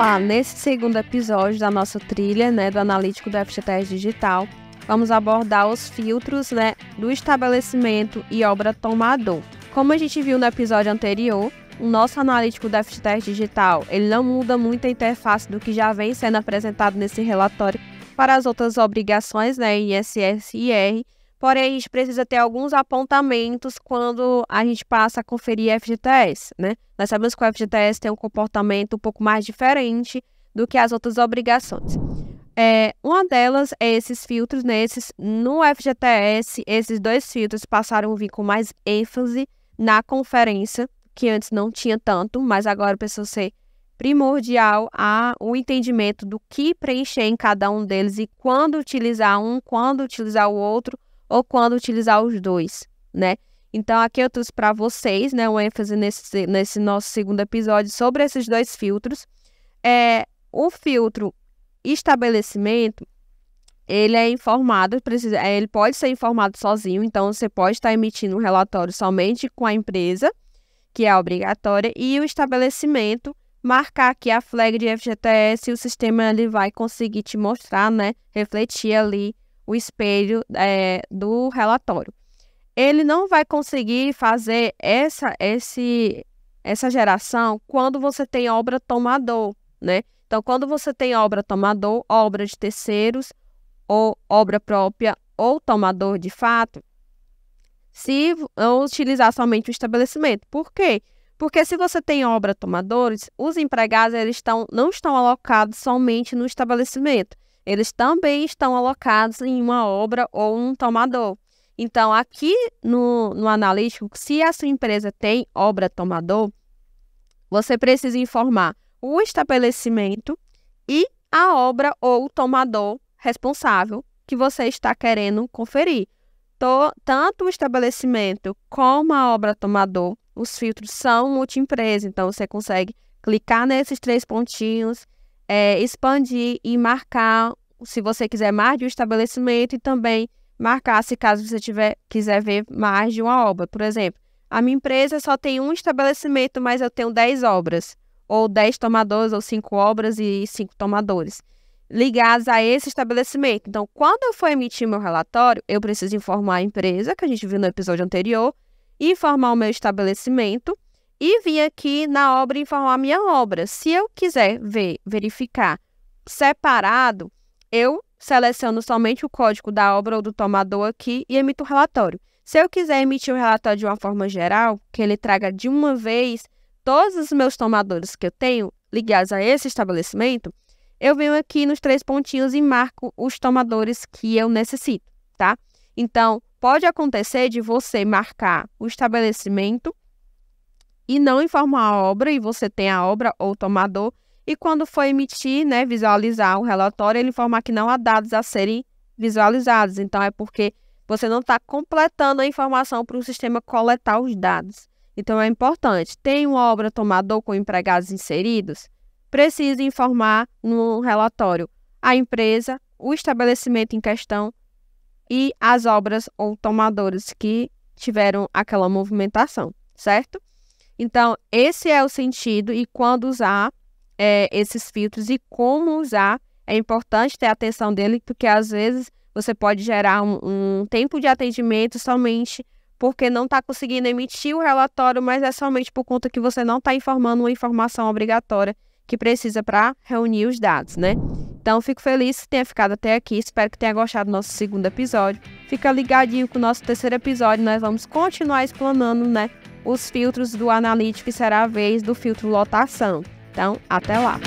Olá, nesse segundo episódio da nossa trilha, né, do analítico do FGTS Digital, vamos abordar os filtros, né, do estabelecimento e obra tomador. Como a gente viu no episódio anterior, o nosso analítico do FGTS Digital, ele não muda muito a interface do que já vem sendo apresentado nesse relatório para as outras obrigações, né, ISS e IR, Porém, a gente precisa ter alguns apontamentos quando a gente passa a conferir FGTS, né? Nós sabemos que o FGTS tem um comportamento um pouco mais diferente do que as outras obrigações. É, uma delas é esses filtros, né? Esses, no FGTS, esses dois filtros passaram a vir com mais ênfase na conferência, que antes não tinha tanto, mas agora precisa ser primordial a o entendimento do que preencher em cada um deles e quando utilizar um, quando utilizar o outro, ou quando utilizar os dois, né? Então aqui eu trouxe para vocês, né, um ênfase nesse, nesse nosso segundo episódio sobre esses dois filtros. É, o filtro estabelecimento, ele é informado, precisa, é, ele pode ser informado sozinho, então você pode estar emitindo um relatório somente com a empresa, que é obrigatória, e o estabelecimento marcar aqui a flag de FGTS e o sistema ele vai conseguir te mostrar, né, refletir ali o espelho é, do relatório. Ele não vai conseguir fazer essa, esse, essa geração quando você tem obra tomador, né? Então, quando você tem obra tomador, obra de terceiros, ou obra própria, ou tomador de fato, se utilizar somente o estabelecimento. Por quê? Porque se você tem obra tomadores, os empregados eles estão, não estão alocados somente no estabelecimento eles também estão alocados em uma obra ou um tomador. Então, aqui no, no analítico, se a sua empresa tem obra tomador, você precisa informar o estabelecimento e a obra ou o tomador responsável que você está querendo conferir. Tô, tanto o estabelecimento como a obra tomador, os filtros são multiempresa, então você consegue clicar nesses três pontinhos é, expandir e marcar, se você quiser mais de um estabelecimento e também marcar se caso você tiver, quiser ver mais de uma obra. Por exemplo, a minha empresa só tem um estabelecimento, mas eu tenho 10 obras, ou 10 tomadores, ou 5 obras e 5 tomadores, ligados a esse estabelecimento. Então, quando eu for emitir meu relatório, eu preciso informar a empresa, que a gente viu no episódio anterior, informar o meu estabelecimento e vim aqui na obra informar a minha obra. Se eu quiser ver, verificar separado, eu seleciono somente o código da obra ou do tomador aqui e emito o um relatório. Se eu quiser emitir o um relatório de uma forma geral, que ele traga de uma vez todos os meus tomadores que eu tenho ligados a esse estabelecimento, eu venho aqui nos três pontinhos e marco os tomadores que eu necessito, tá? Então, pode acontecer de você marcar o estabelecimento e não informar a obra, e você tem a obra ou tomador, e quando for emitir, né, visualizar o relatório, ele informar que não há dados a serem visualizados. Então, é porque você não está completando a informação para o sistema coletar os dados. Então, é importante. Tem uma obra tomador com empregados inseridos? Precisa informar no relatório a empresa, o estabelecimento em questão e as obras ou tomadores que tiveram aquela movimentação, certo? Então, esse é o sentido e quando usar é, esses filtros e como usar, é importante ter atenção dele, porque às vezes você pode gerar um, um tempo de atendimento somente porque não está conseguindo emitir o relatório, mas é somente por conta que você não está informando uma informação obrigatória que precisa para reunir os dados, né? Então, fico feliz que tenha ficado até aqui. Espero que tenha gostado do nosso segundo episódio. Fica ligadinho com o nosso terceiro episódio. Nós vamos continuar explanando, né? os filtros do Analytics será a vez do filtro lotação. Então, até lá!